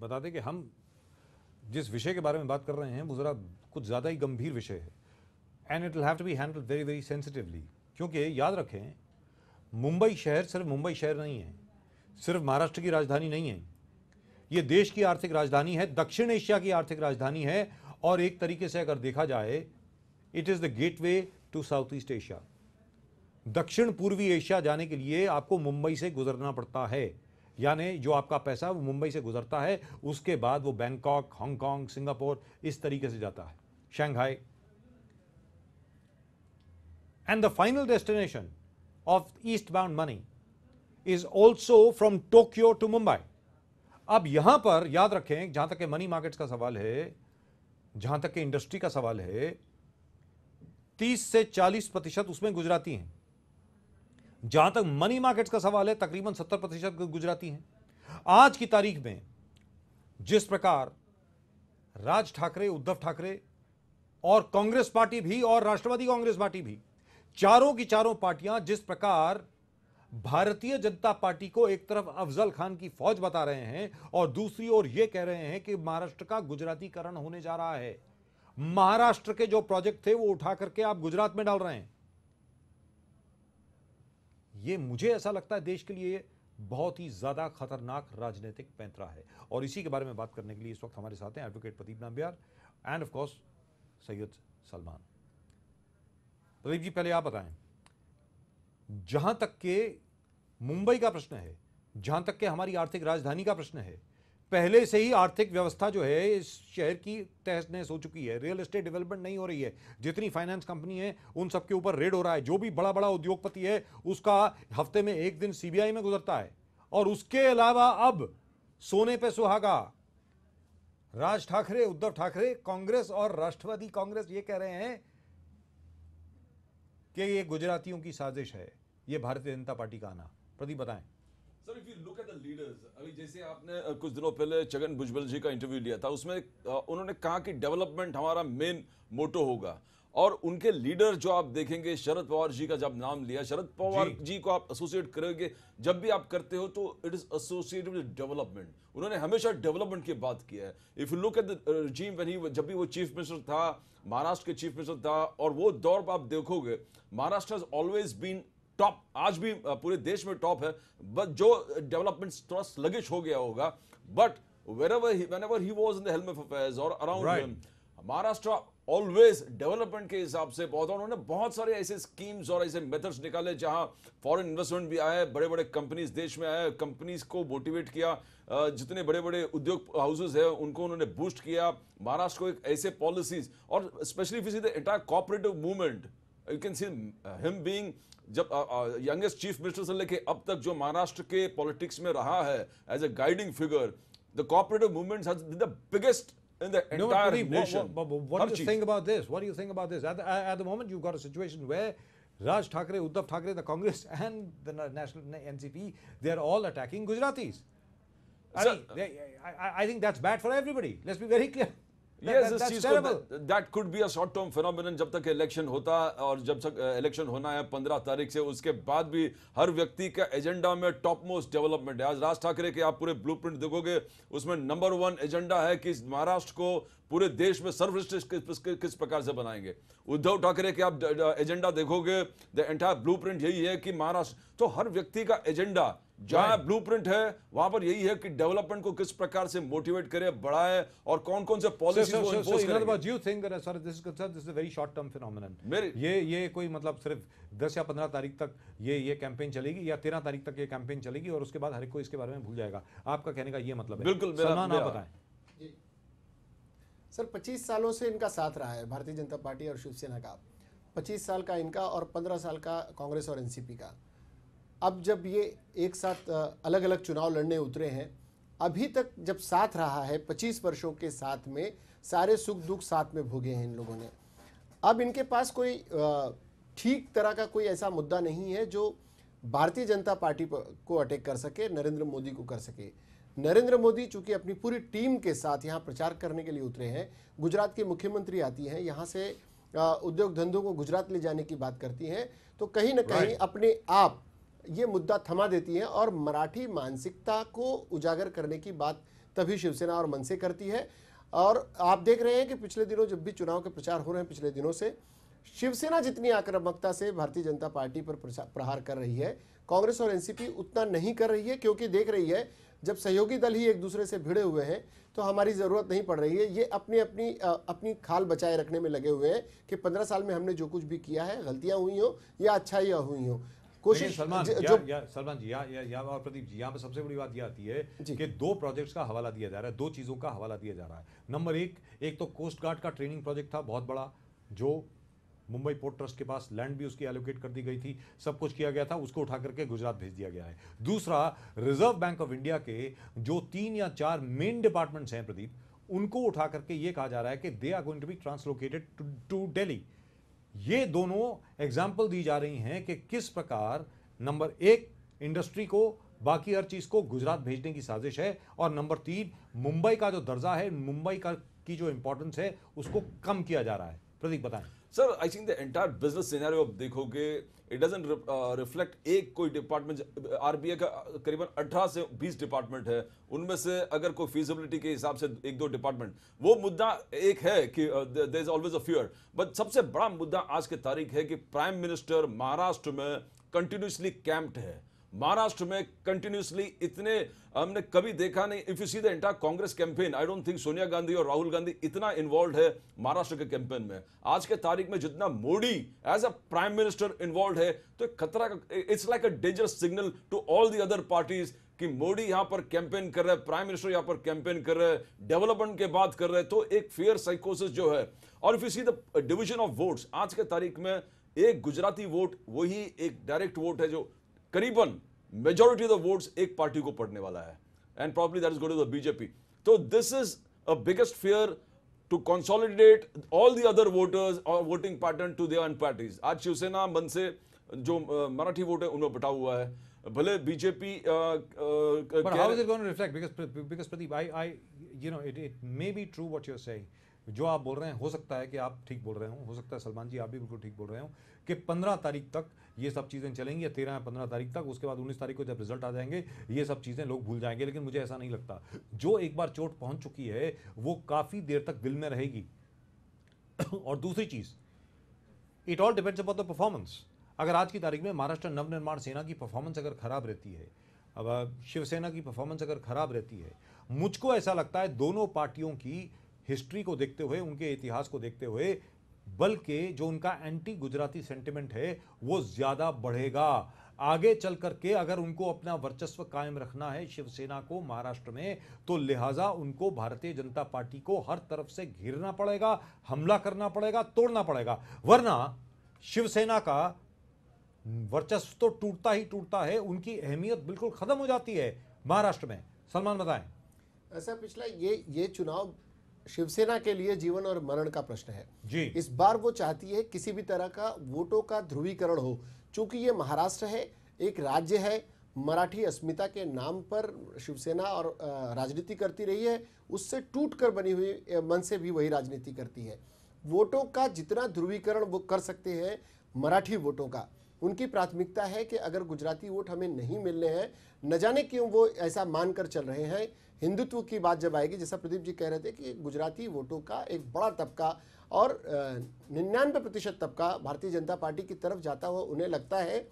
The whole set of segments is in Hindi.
बता दें कि हम जिस विषय के बारे में बात कर रहे हैं वो ज़रा कुछ ज़्यादा ही गंभीर विषय है and it will have to be handle very very sensitively क्योंकि याद रखें मुंबई शहर सिर्फ मुंबई शहर नहीं है सिर्फ महाराष्ट्र की राजधानी नहीं है ये देश की आर्थिक राजधानी है दक्षिण एशिया की आर्थिक राजधानी है और एक तरीके से अगर देखा जाए it is the way to South East Asia दक्षिण पूर्वी एशिया जाने के लिए आपको मुंबई से गुजरना पड़ता है यानी जो आपका पैसा वो मुंबई से गुजरता है उसके बाद वो बैंकॉक हांगकॉन्ग सिंगापुर इस तरीके से जाता है Shanghai and the final destination of east bound money is also from Tokyo to Mumbai अब यहां पर याद रखें जहां तक के मनी मार्केट का सवाल है जहां तक के इंडस्ट्री का सवाल है 30 से 40 प्रतिशत उसमें गुजराती हैं जहां तक मनी मार्केट्स का सवाल है तकरीबन सत्तर प्रतिशत गुजराती हैं आज की तारीख में जिस प्रकार राज ठाकरे उद्धव ठाकरे और कांग्रेस पार्टी भी और राष्ट्रवादी कांग्रेस पार्टी भी चारों की चारों पार्टियां जिस प्रकार भारतीय जनता पार्टी को एक तरफ अफजल खान की फौज बता रहे हैं और दूसरी ओर यह कह रहे हैं कि महाराष्ट्र का गुजरातीकरण होने जा रहा है महाराष्ट्र के जो प्रोजेक्ट थे वो उठा करके आप गुजरात में डाल रहे हैं ये मुझे ऐसा लगता है देश के लिए बहुत ही ज़्यादा खतरनाक राजनीतिक पैंतरा है और इसी के बारे में बात करने के लिए इस वक्त हमारे साथ हैं advocate Pradeep Nambiar and of course Syed Salman Pradeep ji पहले आप बताएं जहां तक के मुंबई का प्रश्न है जहां तक के हमारी आर्थिक राजधानी का प्रश्न है पहले से ही आर्थिक व्यवस्था जो है इस शहर की तहस नहस हो चुकी है रियल एस्टेट डेवलपमेंट नहीं हो रही है जितनी फाइनेंस कंपनी है उन सब के ऊपर रेड हो रहा है जो भी बड़ा बड़ा उद्योगपति है उसका हफ्ते में एक दिन सीबीआई में गुजरता है और उसके अलावा अब सोने पे सुहागा राज ठाकरे उद्धव ठाकरे कांग्रेस और राष्ट्रवादी कांग्रेस ये कह रहे हैं कि ये गुजरातियों की साजिश है ये भारतीय जनता पार्टी का आना प्रदीप बताएं sir if you look at the leaders अभी जैसे आपने कुछ दिनों पहले छगन भुजबल जी का इंटरव्यू लिया था उसमें उन्होंने कहा कि डेवलपमेंट हमारा मेन मोटो होगा और उनके लीडर जो आप देखेंगे शरद पवार जी का जब नाम लिया शरद पवार जी, जी को आप एसोसिएट करेंगे जब भी आप करते हो तो it is associated with development उन्होंने हमेशा डेवलपमेंट की बात की है if you look at the regime ही जब भी वो चीफ मिनिस्टर था महाराष्ट्र के चीफ मिनिस्टर था और वो दौर आप देखोगे Maharashtra has always been top आज भी पूरे देश में टॉप है बट जो डेवलपमेंट थोड़ा स्लगिश हो गया होगा but where he, whenever he was in the helm of affairs always development के हिसाब से बहुत उन्होंने बहुत सारे ऐसे स्कीम्स और ऐसे मेथड्स निकाले जहां फॉरेन इन्वेस्टमेंट भी आए बड़े बड़े कंपनीज देश में आए कंपनीज को मोटिवेट किया जितने बड़े बड़े उद्योग हाउसेस है उनको उन्होंने बूस्ट किया महाराष्ट्र को एक ऐसे पॉलिसीज और स्पेशली फिर the entire cooperative movement you can see him being जब यंगेस्ट चीफ मिनिस्टर से लेके अब तक जो महाराष्ट्र के पॉलिटिक्स में रहा है as a guiding figure the cooperative movement has been the biggest in the entire no, Pradeep, nation. What, what, what do you chief? think about this? What do you think about this? At the, at the moment, you've got a situation where Raj Thakre, Uddhav Thakre, the Congress, and the National NCP, they're all attacking Gujaratis. I, so, mean, they, I, I think that's bad for everybody. Let's be very clear. yes, that, that's terrible. That, that could be a short term phenomenon जब तक इलेक्शन होता और जब तक इलेक्शन uh, होना है 15 तारीख से उसके बाद भी हर व्यक्ति का एजेंडा में टॉप मोस्ट डेवलपमेंट है आज राज ठाकरे के आप पूरे प्रिंट देखोगे उसमें नंबर वन एजेंडा है कि महाराष्ट्र को पूरे देश में सर्वश्रेष्ठ किस, किस, किस प्रकार से बनाएंगे उद्धव ठाकरे के आप एजेंडा देखोगे द एंटायर ब्लूप्रिंट यही है कि महाराष्ट्र तो हर व्यक्ति का एजेंडा जहां ब्लूप्रिंट है वहां पर यही है कि डेवलपमेंट को किस प्रकार से मोटिवेट करे बढ़ाए और कौन कौन से पॉलिसीज so, so, so, ये ये कोई मतलब सिर्फ 10 या 15 तारीख तक ये ये कैंपेन चलेगी या 13 तारीख तक ये कैंपेन चलेगी और उसके बाद हर एक कोई इसके बारे में भूल जाएगा आपका कहने का ये मतलब है बिल्कुल सलमान बताएं सर पच्चीस सालों से इनका साथ रहा है भारतीय जनता पार्टी और शिवसेना का पच्चीस साल का इनका और पंद्रह साल का कांग्रेस और एनसीपी का अब जब ये एक साथ अलग अलग चुनाव लड़ने उतरे हैं अभी तक जब साथ रहा है पच्चीस वर्षों के साथ में सारे सुख दुख साथ में भोगे हैं इन लोगों ने अब इनके पास कोई ठीक तरह का कोई ऐसा मुद्दा नहीं है जो भारतीय जनता पार्टी को अटैक कर सके नरेंद्र मोदी को कर सके नरेंद्र मोदी चूंकि अपनी पूरी टीम के साथ यहाँ प्रचार करने के लिए उतरे हैं गुजरात के मुख्यमंत्री आती हैं यहाँ से उद्योग धंधों को गुजरात ले जाने की बात करती हैं तो कहीं ना कहीं अपने आप ये मुद्दा थमा देती है और मराठी मानसिकता को उजागर करने की बात तभी शिवसेना और मनसे करती है और आप देख रहे हैं कि पिछले दिनों जब भी चुनाव के प्रचार हो रहे हैं पिछले दिनों से शिवसेना जितनी आक्रामकता से भारतीय जनता पार्टी पर प्रहार कर रही है कांग्रेस और एनसीपी उतना नहीं कर रही है क्योंकि देख रही है जब सहयोगी दल ही एक दूसरे से भिड़े हुए हैं तो हमारी ज़रूरत नहीं पड़ रही है ये अपनी अपनी अपनी खाल बचाए रखने में लगे हुए हैं कि पंद्रह साल में हमने जो कुछ भी किया है गलतियाँ हुई हों या अच्छाइयाँ हुई हों कोशिश सलमान सलमान जी या, या, या और प्रदीप जी यहाँ पर सबसे बड़ी बात यह आती है कि दो प्रोजेक्ट्स का हवाला दिया जा रहा है दो चीज़ों का हवाला दिया जा रहा है नंबर एक एक तो कोस्ट गार्ड का ट्रेनिंग प्रोजेक्ट था बहुत बड़ा जो मुंबई पोर्ट ट्रस्ट के पास लैंड भी उसकी एलोकेट कर दी गई थी सब कुछ किया गया था उसको उठा करके गुजरात भेज दिया गया है दूसरा रिजर्व बैंक ऑफ इंडिया के जो तीन या चार मेन डिपार्टमेंट्स हैं प्रदीप उनको उठा करके ये कहा जा रहा है कि they are going to be translocated to Delhi ये दोनों एग्जाम्पल दी जा रही हैं कि किस प्रकार नंबर एक इंडस्ट्री को बाकी हर चीज़ को गुजरात भेजने की साजिश है और नंबर तीन मुंबई का जो दर्जा है मुंबई का की जो इम्पोर्टेंस है उसको कम किया जा रहा है प्रदीप बताएं sir I think the entire business scenario आप देखोगे इट डजेंट रिफ्लेक्ट एक कोई डिपार्टमेंट आरबीआई का uh, करीबन 18 से 20 डिपार्टमेंट है उनमें से अगर कोई फीजिबिलिटी के हिसाब से एक दो डिपार्टमेंट वो मुद्दा एक है कि there is always a fear but सबसे बड़ा मुद्दा आज के तारीख है कि प्राइम मिनिस्टर महाराष्ट्र में कंटिन्यूसली कैंप्ड है महाराष्ट्र में कंटिन्यूसली इतने हमने कभी देखा नहीं if you see the entire Congress campaign I don't think Sonia Gandhi और राहुल गांधी इतना इन्वॉल्व है महाराष्ट्र के कैंपेन में आज के तारीख में जितना Modi as a prime minister involve है तो एक खतरा it's like a dangerous signal to all the other parties कि मोदी यहां पर कैंपेन कर रहे हैं प्राइम मिनिस्टर यहां पर कैंपेन कर रहे हैं डेवलपमेंट के बात कर रहे हैं तो एक फेयर साइकोसिस जो है और if you see the division of votes आज के तारीख में एक गुजराती वोट वही एक डायरेक्ट वोट है जो करीबन मेजोरिटी ऑफ द वोट्स एक पार्टी को पड़ने वाला है and probably that is go to the BJP तो this is a biggest fear to consolidate all the other voters or voting pattern to their own parties. आज शिवसेना मन से जो मराठी वोट है उनमें बटा हुआ है भले BJP but how is it going to reflect because because Pradeep I I you know it it may be true what you're saying जो आप बोल रहे हैं हो सकता है कि आप ठीक बोल रहे हो हो सकता है सलमान जी आप भी बिल्कुल ठीक बोल रहे हो कि पंद्रह तारीख तक ये सब चीज़ें चलेंगी या तेरह या पंद्रह तारीख तक उसके बाद उन्नीस तारीख को जब रिजल्ट आ जाएंगे ये सब चीज़ें लोग भूल जाएंगे लेकिन मुझे ऐसा नहीं लगता जो एक बार चोट पहुँच चुकी है वो काफ़ी देर तक दिल में रहेगी और दूसरी चीज़ it all depends upon the performance अगर आज की तारीख में महाराष्ट्र नवनिर्माण सेना की परफॉर्मेंस अगर खराब रहती है अब शिवसेना की परफॉर्मेंस अगर खराब रहती है मुझको ऐसा लगता है दोनों पार्टियों की हिस्ट्री को देखते हुए उनके इतिहास को देखते हुए बल्कि जो उनका एंटी गुजराती सेंटिमेंट है वो ज़्यादा बढ़ेगा आगे चल करके अगर उनको अपना वर्चस्व कायम रखना है शिवसेना को महाराष्ट्र में तो लिहाजा उनको भारतीय जनता पार्टी को हर तरफ से घिरना पड़ेगा हमला करना पड़ेगा तोड़ना पड़ेगा वरना शिवसेना का वर्चस्व तो टूटता ही टूटता है उनकी अहमियत बिल्कुल ख़त्म हो जाती है महाराष्ट्र में सलमान बताएं ऐसा पिछला ये ये चुनाव शिवसेना के लिए जीवन और मरण का प्रश्न है जी इस बार वो चाहती है किसी भी तरह का वोटों का ध्रुवीकरण हो चूंकि ये महाराष्ट्र है एक राज्य है मराठी अस्मिता के नाम पर शिवसेना और राजनीति करती रही है उससे टूट कर बनी हुई मन से भी वही राजनीति करती है वोटों का जितना ध्रुवीकरण वो कर सकते हैं मराठी वोटों का उनकी प्राथमिकता है कि अगर गुजराती वोट हमें नहीं मिलने हैं न जाने क्यों वो ऐसा मानकर चल रहे हैं हिंदुत्व की बात जब आएगी जैसा प्रदीप जी कह रहे थे कि गुजराती वोटों का एक बड़ा तबका और निन्यानवे प्रतिशत तबका भारतीय जनता पार्टी की तरफ जाता हुआ उन्हें लगता है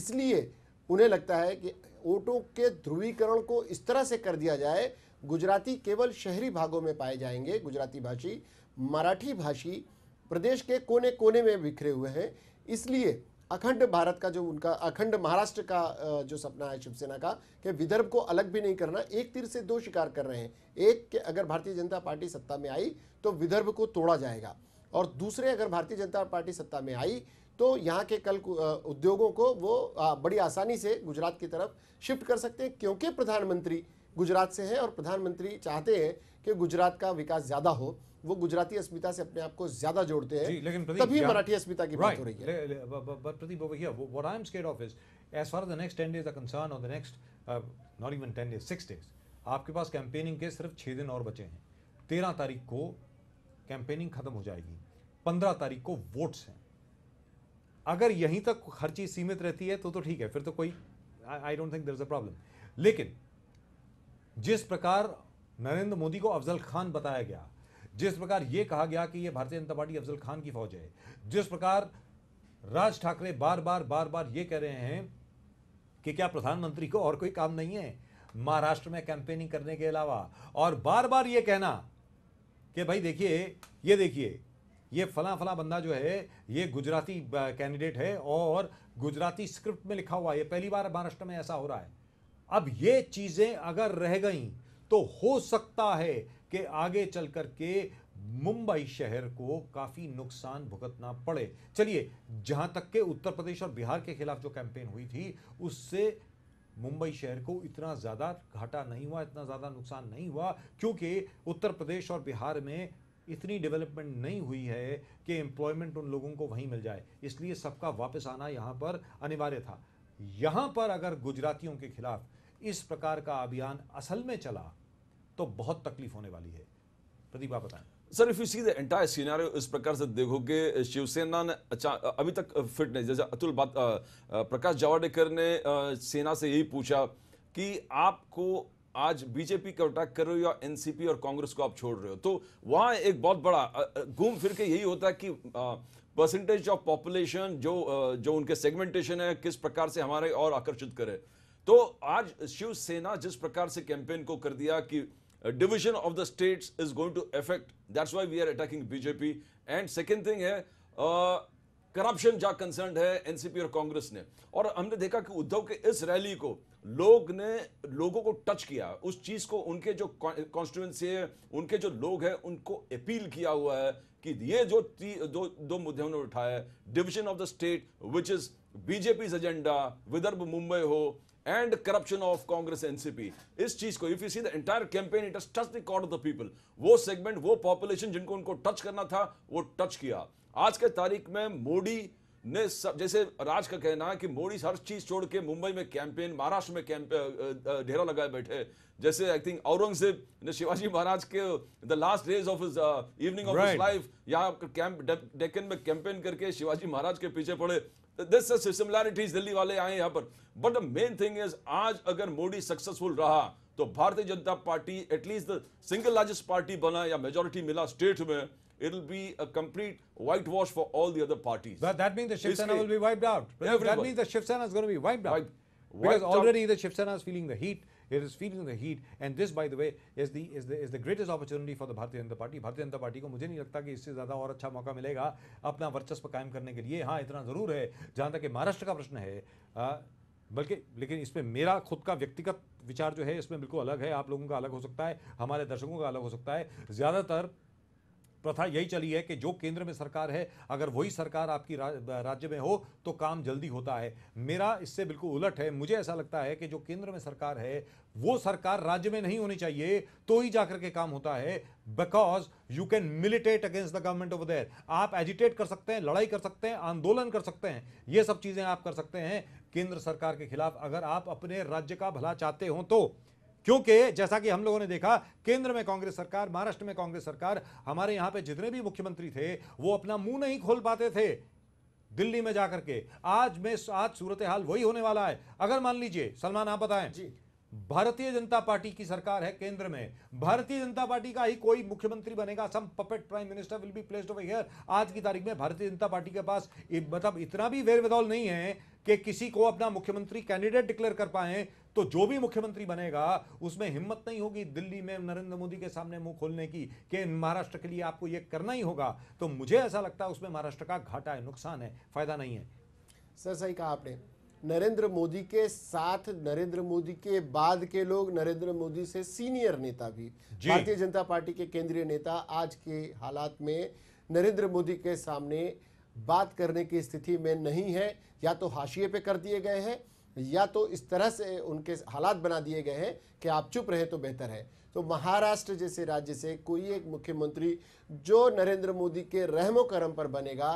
इसलिए उन्हें लगता है कि वोटों के ध्रुवीकरण को इस तरह से कर दिया जाए गुजराती केवल शहरी भागों में पाए जाएंगे गुजराती भाषी मराठी भाषी प्रदेश के कोने कोने में बिखरे हुए हैं इसलिए अखंड भारत का जो उनका अखंड महाराष्ट्र का जो सपना है शिवसेना का कि विदर्भ को अलग भी नहीं करना एक तीर से दो शिकार कर रहे हैं एक कि अगर भारतीय जनता पार्टी सत्ता में आई तो विदर्भ को तोड़ा जाएगा और दूसरे अगर भारतीय जनता पार्टी सत्ता में आई तो यहाँ के कल उद्योगों को वो बड़ी आसानी से गुजरात की तरफ शिफ्ट कर सकते हैं क्योंकि प्रधानमंत्री गुजरात से हैं और प्रधानमंत्री चाहते हैं कि गुजरात का विकास ज़्यादा हो वो गुजराती अस्मिता से अपने आप को ज्यादा जोड़ते हैं तभी मराठी अस्मिता की बात हो रही है but Pradeep over what I am scared of is as far as the 10 days are concern on the next not even 10 days 6 days आपके पास कैंपेनिंग के सिर्फ 6 दिन और बचे हैं तेरह तारीख को कैंपेनिंग खत्म हो जाएगी पंद्रह तारीख को वोट्स हैं अगर यहीं तक हर चीज़ सीमित रहती है तो तो ठीक है फिर तो कोई I don't think there is a problem लेकिन जिस प्रकार नरेंद्र मोदी को अफजल खान बताया गया जिस प्रकार ये कहा गया कि ये भारतीय जनता पार्टी अफजल खान की फौज है जिस प्रकार राज ठाकरे बार बार बार बार ये कह रहे हैं कि क्या प्रधानमंत्री को और कोई काम नहीं है महाराष्ट्र में कैंपेनिंग करने के अलावा और बार बार ये कहना कि भाई देखिए ये देखिए ये फला फला बंदा जो है ये गुजराती कैंडिडेट है और गुजराती स्क्रिप्ट में लिखा हुआ है पहली बार महाराष्ट्र में ऐसा हो रहा है अब ये चीज़ें अगर रह गई तो हो सकता है कि आगे चल कर के मुंबई शहर को काफ़ी नुकसान भुगतना पड़े चलिए जहाँ तक के उत्तर प्रदेश और बिहार के खिलाफ जो कैंपेन हुई थी उससे मुंबई शहर को इतना ज़्यादा घाटा नहीं हुआ इतना ज़्यादा नुकसान नहीं हुआ क्योंकि उत्तर प्रदेश और बिहार में इतनी डेवलपमेंट नहीं हुई है कि एम्प्लॉयमेंट उन लोगों को वहीं मिल जाए इसलिए सबका वापस आना यहाँ पर अनिवार्य था यहाँ पर अगर गुजरातियों के खिलाफ इस प्रकार का अभियान असल में चला तो बहुत तकलीफ होने वाली है प्रदीप आप बताएं sir if you see the entire scenario इस प्रकार से देखोगे शिवसेना ने अच्छा अभी तक फिट नहीं जैसे अतुल बात प्रकाश जावड़ेकर ने सेना से यही पूछा कि आपको आज बीजेपी का अटैक कर रहे हो या एनसीपी और कांग्रेस को आप छोड़ रहे हो तो वहाँ एक बहुत बड़ा घूम फिर के यही होता है कि परसेंटेज ऑफ पॉपुलेशन जो जो उनके सेगमेंटेशन है किस प्रकार से हमारे और आकर्षित करे तो आज शिवसेना जिस प्रकार से कैंपेन को कर दिया कि division of the state is going to affect. That's why we are attacking BJP and second thing है करप्शन uh, जा कंसर्न है एनसीपी और कांग्रेस ने और हमने देखा कि उद्धव के इस रैली को लोग ने लोगों को टच किया उस चीज़ को उनके जो कॉन्स्टिट्युएंसी है उनके जो लोग हैं उनको अपील किया हुआ है कि ये जो दो दो मुद्दे उन्होंने उठाया है division of the state which is BJP agenda Vidarbha Mumbai हो and corruption of Congress NCP इस चीज को if you see the entire campaign it touch the chord of the people वो सेगमेंट वो पॉपुलेशन जिनको उनको टच करना था वो टच किया आज के तारीख में मोदी ने सब जैसे राज का कहना है कि मोदी हर चीज छोड़ के मुंबई में कैंपेन महाराष्ट्र में कैंप ढेरा लगाए बैठे जैसे आई थिंक औरंगजेब ने शिवाजी महाराज के the last days of his evening of life यहाँ कैंप डेकन में कैंपेन करके शिवाजी महाराज के पीछे पड़े दिस सिमिलैरिटीज दिल्ली वाले आए यहां पर but the main thing is आज अगर मोदी सक्सेसफुल रहा तो Bharatiya Janata Party at least the single largest party बना या मेजोरिटी मिला स्टेट में it will be a complete white wash for all the other parties. But that means the Shiv Sena will be wiped out. yeah, That means the Shiv Sena is going to be wiped out. Wiped, wiped because already out. the Shiv Sena is feeling the heat. It is feeding the heat, and this, by the way, is the is the is the greatest opportunity for the Bharatiya Janata Party. भारतीय जनता पार्टी को मुझे नहीं लगता कि इससे ज़्यादा और अच्छा मौका मिलेगा अपना वर्चस्व कायम करने के लिए हाँ इतना ज़रूर है जहाँ तक महाराष्ट्र का प्रश्न है बल्कि लेकिन इसमें मेरा खुद का व्यक्तिगत विचार जो है इसमें बिल्कुल अलग है आप लोगों का अलग हो सकता है हमारे दर्शकों का अलग हो सकता है ज़्यादातर प्रथा यही चली है कि जो केंद्र में सरकार है अगर वही सरकार आपकी राज्य में हो तो काम जल्दी होता है मेरा इससे बिल्कुल उलट है मुझे ऐसा लगता है कि जो केंद्र में सरकार है वो सरकार राज्य में नहीं होनी चाहिए तो ही जाकर के काम होता है because you can militate against the government of there आप एजिटेट कर सकते हैं लड़ाई कर सकते हैं आंदोलन कर सकते हैं ये सब चीजें आप कर सकते हैं केंद्र सरकार के खिलाफ अगर आप अपने राज्य का भला चाहते हो तो क्योंकि जैसा कि हम लोगों ने देखा केंद्र में कांग्रेस सरकार महाराष्ट्र में कांग्रेस सरकार हमारे यहां पे जितने भी मुख्यमंत्री थे वो अपना मुंह नहीं खोल पाते थे दिल्ली में जाकर के आज में आज सूरत हाल वही होने वाला है अगर मान लीजिए सलमान आप बताएं भारतीय जनता पार्टी की सरकार है केंद्र में भारतीय जनता पार्टी का ही कोई मुख्यमंत्री बनेगा some puppet prime minister will be placed over here आज की तारीख में भारतीय जनता पार्टी के पास मतलब इतना भी वेरविदौल नहीं है कि किसी को अपना मुख्यमंत्री कैंडिडेट डिक्लेयर कर पाए तो जो भी मुख्यमंत्री बनेगा उसमें हिम्मत नहीं होगी दिल्ली में नरेंद्र मोदी के सामने मुंह खोलने की कि महाराष्ट्र के लिए आपको यह करना ही होगा तो मुझे ऐसा लगता है उसमें महाराष्ट्र का घाटा है नुकसान है फायदा नहीं है सर सही कहा आपने नरेंद्र मोदी के साथ नरेंद्र मोदी के बाद के लोग नरेंद्र मोदी से सीनियर नेता भी भारतीय जनता पार्टी के केंद्रीय नेता आज के हालात में नरेंद्र मोदी के सामने बात करने की स्थिति में नहीं है या तो हाशिए पे कर दिए गए हैं या तो इस तरह से उनके हालात बना दिए गए हैं कि आप चुप रहे तो बेहतर है तो महाराष्ट्र जैसे राज्य से कोई एक मुख्यमंत्री जो नरेंद्र मोदी के रहमो करम पर बनेगा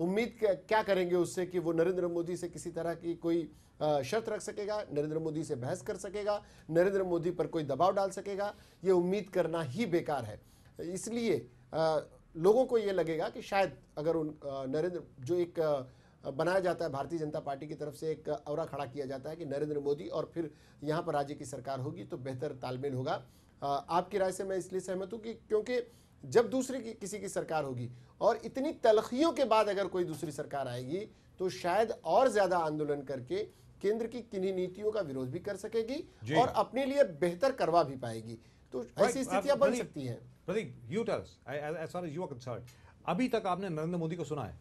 उम्मीद क्या करेंगे उससे कि वो नरेंद्र मोदी से किसी तरह की कोई शर्त रख सकेगा नरेंद्र मोदी से बहस कर सकेगा नरेंद्र मोदी पर कोई दबाव डाल सकेगा ये उम्मीद करना ही बेकार है इसलिए लोगों को ये लगेगा कि शायद अगर उन नरेंद्र जो एक बनाया जाता है भारतीय जनता पार्टी की तरफ से एक और खड़ा किया जाता है कि नरेंद्र मोदी और फिर यहाँ पर राज्य की सरकार होगी तो बेहतर तालमेल होगा आपकी राय से मैं इसलिए सहमत हूँ कि क्योंकि जब दूसरी की, किसी की सरकार होगी और इतनी तलखियों के बाद अगर कोई दूसरी सरकार आएगी तो शायद और ज़्यादा आंदोलन करके केंद्र की किन्हीं नीतियों का विरोध भी कर सकेगी और अपने लिए बेहतर करवा भी पाएगी तो ऐसी स्थितियां बन सकती हैं Pradeep you tells as far as you are concern अभी तक आपने नरेंद्र मोदी को सुना है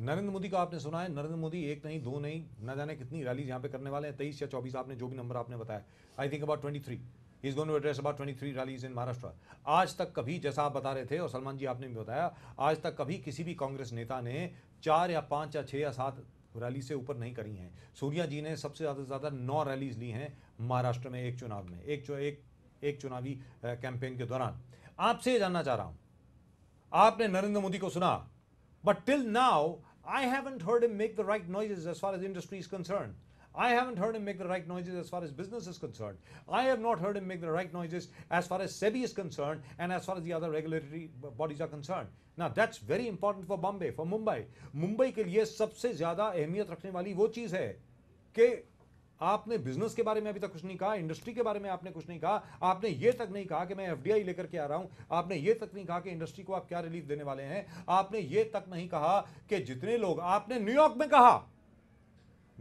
नरेंद्र मोदी का आपने सुना है नरेंद्र मोदी एक नहीं दो नहीं ना जाने कितनी रैलीज यहाँ पे करने वाले हैं तेईस या चौबीस आपने जो भी नंबर आपने बताया I think about twenty three is going to address about twenty three rallies in Maharashtra आज तक कभी जैसा आप बता रहे थे और सलमान जी आपने भी बताया आज तक कभी किसी भी कांग्रेस नेता ने चार या पाँच या छः या सात रैली से ऊपर नहीं करी हैं सूर्या जी ने सबसे ज़्यादा ज़्यादा नौ रैलीज ली हैं महाराष्ट्र में एक चुनाव में एक एक एक चुनावी कैंपेन के दौरान आपसे जानना चाह रहा हूँ आपने नरेंद्र मोदी को सुना But till now, I haven't heard him make the right noises as far as industry is concerned. I haven't heard him make the right noises as far as business is concerned. I have not heard him make the right noises as far as SEBI is concerned and as far as the other regulatory bodies are concerned. Now that's very important for Bombay, for Mumbai. Mumbai ke liye sabse ज़्यादा अहमियत रखने wali wo cheez hai ke. आपने बिजनेस के बारे में अभी तक कुछ नहीं कहा इंडस्ट्री के बारे में आपने कुछ नहीं कहा आपने ये तक नहीं कहा कि मैं एफडीआई लेकर के आ रहा हूं आपने ये तक नहीं कहा कि इंडस्ट्री को आप क्या रिलीफ देने वाले हैं आपने ये तक नहीं कहा कि जितने लोग आपने न्यूयॉर्क में कहा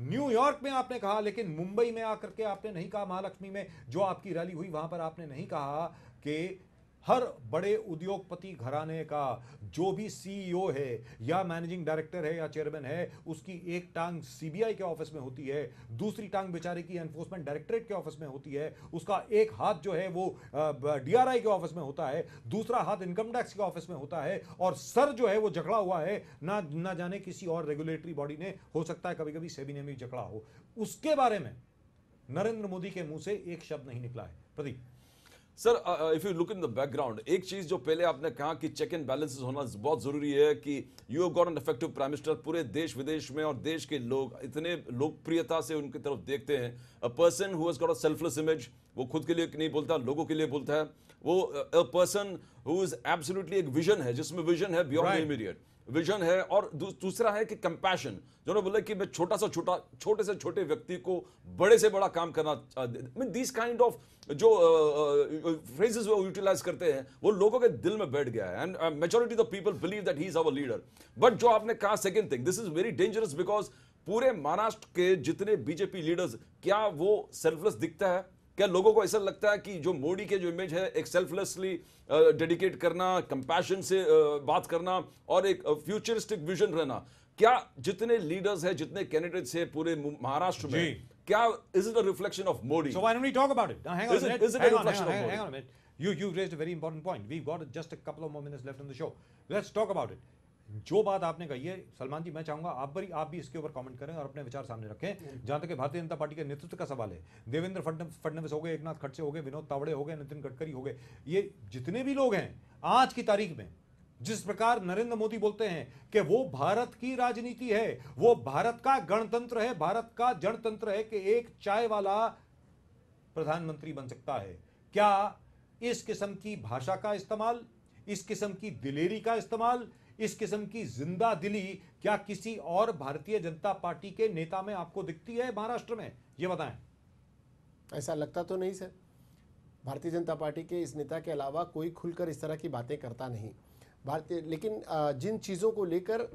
न्यूयॉर्क में आपने कहा लेकिन मुंबई में आकर के आपने नहीं कहा महालक्ष्मी में जो आपकी रैली हुई वहां पर आपने नहीं कहा कि हर बड़े उद्योगपति घराने का जो भी सीईओ e है या मैनेजिंग डायरेक्टर है या चेयरमैन है उसकी एक टांग सीबीआई के ऑफिस में होती है दूसरी टांग बेचारे की एनफोर्समेंट डायरेक्टरेट के ऑफिस में होती है उसका एक हाथ जो है वो डीआरआई के ऑफिस में होता है दूसरा हाथ इनकम टैक्स के ऑफिस में होता है और सर जो है वो जकड़ा हुआ है ना ना जाने किसी और रेगुलेटरी बॉडी ने हो सकता है कभी कभी सेबी ने भी जकड़ा हो उसके बारे में नरेंद्र मोदी के मुंह से एक शब्द नहीं निकला है Pradeep sir if you look in the background एक चीज जो पहले आपने कहा कि चेक एंड बैलेंसेस होना बहुत जरूरी है कि you have got an effective prime minister पूरे देश विदेश में और देश के लोग इतने लोकप्रियता से उनकी तरफ देखते हैं a person who has got a selfless image वो खुद के लिए नहीं बोलता लोगों के लिए बोलता है वो a person who is absolutely एक विजन है जिसमें विजन है बियॉन्ड right. इमीडिएट विजन है और दूसरा है कि कंपैशन जिन्होंने बोला कि मैं छोटा सा छोटा छोटे से छोटे व्यक्ति को बड़े से बड़ा काम करना मीन दिस काइंड ऑफ जो फ्रेजेस वो यूटिलाइज करते हैं वो लोगों के दिल में बैठ गया है and majority of people believe that he is our leader but जो आपने कहा second thing this is very dangerous because पूरे महाराष्ट्र के जितने बीजेपी लीडर्स क्या वो सेल्फलेस दिखता है क्या लोगों को ऐसा लगता है कि जो मोदी के जो इमेज है एक सेल्फलेसली डेडिकेट करना कंपैशन से बात करना और एक फ्यूचरिस्टिक विजन रहना क्या जितने लीडर्स हैं जितने कैंडिडेट्स हैं पूरे महाराष्ट्र में क्या is it a reflection of Modi so why don't we talk about it hang on is it a reflection of Modi You, you've raised a very important point. We've got just a couple of more minutes left in the show. Let's talk about it. जो बात आपने कही है सलमान जी मैं चाहूंगा आप भी आप भी इसके ऊपर कमेंट करें और अपने विचार सामने रखें जहां तक भारतीय जनता पार्टी के नेतृत्व का सवाल है देवेंद्र फडणवीस हो गए एक नाथ खड़से हो गए विनोद तावड़े हो गए नितिन गडकरी हो गए ये जितने भी लोग हैं आज की तारीख में जिस प्रकार नरेंद्र मोदी बोलते हैं कि वो भारत की राजनीति है वो भारत का गणतंत्र है भारत का जनतंत्र है कि एक चाय वाला प्रधानमंत्री बन सकता है क्या इस किस्म की भाषा का इस्तेमाल इस किस्म की दिलेरी का इस्तेमाल इस किस्म की जिंदा दिली क्या किसी और भारतीय जनता पार्टी के नेता में आपको दिखती है महाराष्ट्र में ये बताएं ऐसा लगता तो नहीं सर भारतीय जनता पार्टी के इस नेता के अलावा कोई खुलकर इस तरह की बातें करता नहीं भारतीय लेकिन जिन चीज़ों को लेकर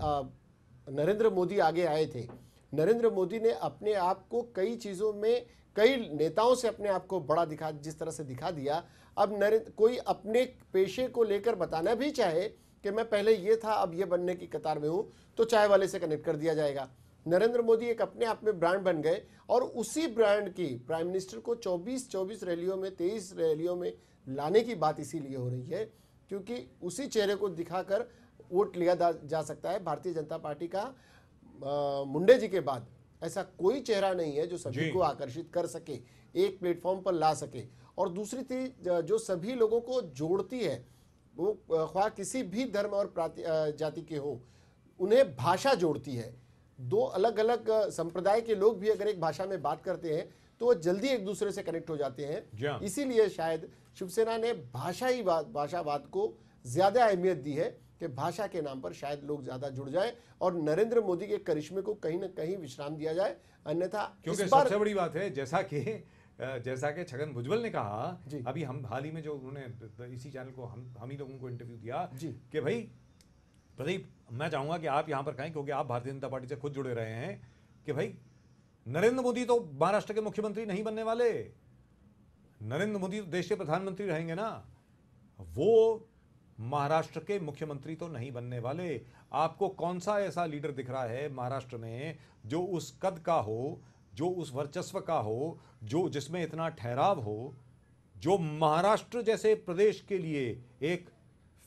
नरेंद्र मोदी आगे आए थे नरेंद्र मोदी ने अपने आप को कई चीज़ों में कई नेताओं से अपने आप को बड़ा दिखा जिस तरह से दिखा दिया अब नरेंद्र कोई अपने पेशे को लेकर बताना भी चाहे कि मैं पहले ये था अब ये बनने की कतार में हूँ तो चाय वाले से कनेक्ट कर दिया जाएगा नरेंद्र मोदी एक अपने आप में ब्रांड बन गए और उसी ब्रांड की प्राइम मिनिस्टर को 24 24 रैलियों में 23 रैलियों में लाने की बात इसीलिए हो रही है क्योंकि उसी चेहरे को दिखाकर वोट लिया जा सकता है भारतीय जनता पार्टी का आ, मुंडे जी के बाद ऐसा कोई चेहरा नहीं है जो सभी को आकर्षित कर सके एक प्लेटफॉर्म पर ला सके और दूसरी चीज जो सभी लोगों को जोड़ती है वो ख्वा किसी भी धर्म और जाति के हो उन्हें भाषा जोड़ती है दो अलग अलग संप्रदाय के लोग भी अगर एक भाषा में बात करते हैं तो वो जल्दी एक दूसरे से कनेक्ट हो जाते हैं हाँ। इसीलिए शायद शिवसेना ने भाषा ही भाषावाद को ज़्यादा अहमियत दी है कि भाषा के नाम पर शायद लोग ज्यादा जुड़ जाएं और नरेंद्र मोदी के करिश्मे को कहीं ना कहीं विश्राम दिया जाए अन्यथा क्योंकि सबसे बड़ी बात है जैसा कि जैसा कि छगन भुजबल ने कहा अभी हम हाल ही में जो उन्होंने इसी चैनल को हम हम ही लोगों को इंटरव्यू दिया कि भाई प्रदीप मैं चाहूंगा कि आप यहां पर कहें क्योंकि आप भारतीय जनता पार्टी से खुद जुड़े रहे हैं कि भाई नरेंद्र मोदी तो महाराष्ट्र के मुख्यमंत्री नहीं बनने वाले नरेंद्र मोदी तो देश के प्रधानमंत्री रहेंगे ना वो महाराष्ट्र के मुख्यमंत्री तो नहीं बनने वाले आपको कौन सा ऐसा लीडर दिख रहा है महाराष्ट्र में जो उस कद का हो जो उस वर्चस्व का हो जो जिसमें इतना ठहराव हो जो महाराष्ट्र जैसे प्रदेश के लिए एक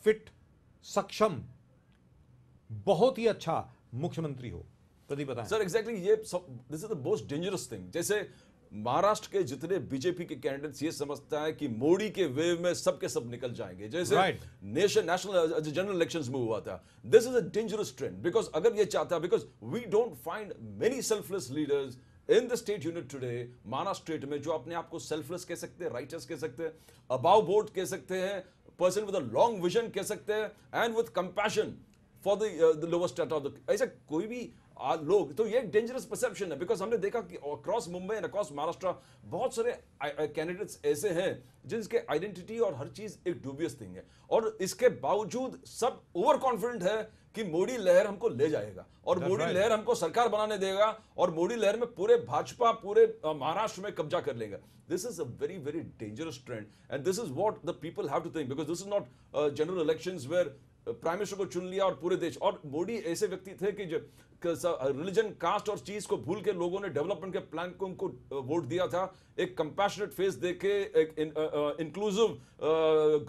फिट सक्षम बहुत ही अच्छा मुख्यमंत्री हो प्रदीप बताएं सर एग्जैक्टली ये this is the most dangerous thing जैसे महाराष्ट्र के जितने बीजेपी के कैंडिडेट्स ये समझता है कि मोदी के वेव में सबके सब निकल जाएंगे जैसे नेशन नेशनल जनरल इलेक्शंस में हुआ था this is a dangerous trend because अगर ये चाहता because we don't find many selfless leaders in the state unit today माना स्टेट में जो अपने आप को सेल्फलेस कह सकते हैं राइटर्स कह सकते हैं अबाउ बोर्ड कह सकते हैं person with a long vision कह सकते हैं and with compassion for the lower state of the ऐसा कोई भी आ, लोग तो ये एक डेंजरस परसेप्शन है बिकॉज हमने देखा कि across Mumbai and across Maharashtra बहुत सारे कैंडिडेट्स ऐसे हैं जिनके आइडेंटिटी और हर चीज एक डूबियस थिंग है और इसके बावजूद सब ओवर कॉन्फिडेंट है कि मोदी लहर हमको ले जाएगा और मोदी लहर हमको सरकार बनाने देगा और मोदी लहर में पूरे भाजपा पूरे महाराष्ट्र में कब्जा कर लेगा this is a very very dangerous trend and this is what the people have to think because this is not general election where prime minister को चुन लिया और पूरे देश और मोदी ऐसे व्यक्ति थे कि जो रिलीजन कास्ट और चीज को भूल के लोगों ने डेवलपमेंट के प्लान को उनको वोट दिया था एक कंपैशनेट फेस देके एक इंक्लूसिव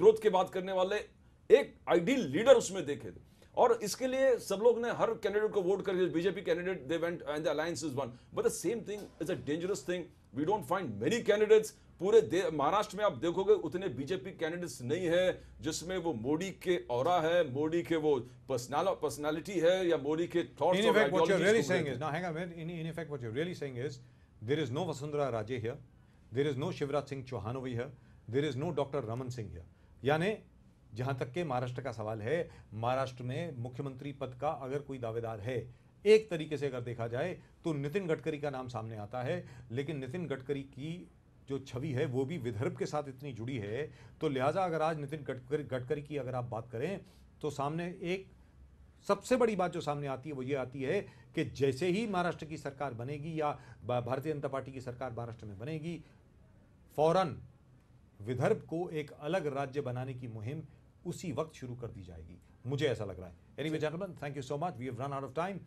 ग्रोथ की बात करने वाले एक आइडियल लीडर उसमें देखे थे और इसके लिए सब लोग ने हर कैंडिडेट को वोट करके BJP candidate they went and the alliance is won but the same thing is a dangerous thing we don't find many candidates पूरे महाराष्ट्र में आप देखोगे उतने बीजेपी कैंडिडेट्स नहीं है जिसमें वो मोदी के और है मोदी के वो पर्सनल पर्सनालिटी है या मोदी के thoughts in effect what you really saying is now hang on in in effect what you really saying is there is no Vasundhara Raje here there is no Shivraj Singh Chouhan over here there is no doctor Raman Singh here यानी जहां तक के महाराष्ट्र का सवाल है महाराष्ट्र में मुख्यमंत्री पद का अगर कोई दावेदार है एक तरीके से अगर देखा जाए तो नितिन गडकरी का नाम सामने आता है लेकिन नितिन गडकरी की जो छवि है वो भी विदर्भ के साथ इतनी जुड़ी है तो लिहाजा अगर आज नितिन गडकरी गडकरी की अगर आप बात करें तो सामने एक सबसे बड़ी बात जो सामने आती है वो ये आती है कि जैसे ही महाराष्ट्र की सरकार बनेगी या भारतीय जनता पार्टी की सरकार महाराष्ट्र में बनेगी फौरन विदर्भ को एक अलग राज्य बनाने की मुहिम उसी वक्त शुरू कर दी जाएगी मुझे ऐसा लग रहा है anyway Jackman thank you so much we have run out of time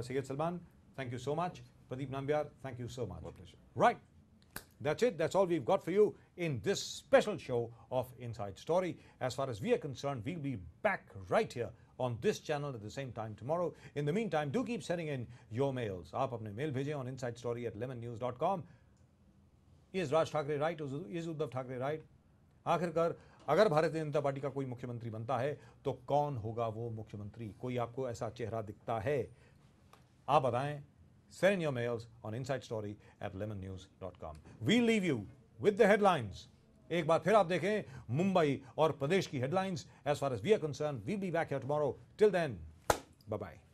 Syed Salman thank you so much Pradeep Nambiar thank you so much right That's it. That's all we've got for you in this special show of Inside Story. As far as we are concerned, we'll be back right here on this channel at the same time tomorrow. In the meantime, do keep sending in your mails. Aap apne mail bheje on insidestory at lemonnews.com. Is Raj Thackeray right? Is Uddhav Thackeray right? आखिरकार अगर भारतीय जनता पार्टी का कोई मुख्यमंत्री बनता है तो कौन होगा वो मुख्यमंत्री कोई आपको ऐसा चेहरा दिखता है आप बताएं send your mails on inside story at lemon news dot com we leave you with the headlines एक बार फिर आप देखें मुंबई और प्रदेश की headlines as far as we are concern we be back tomorrow till then bye bye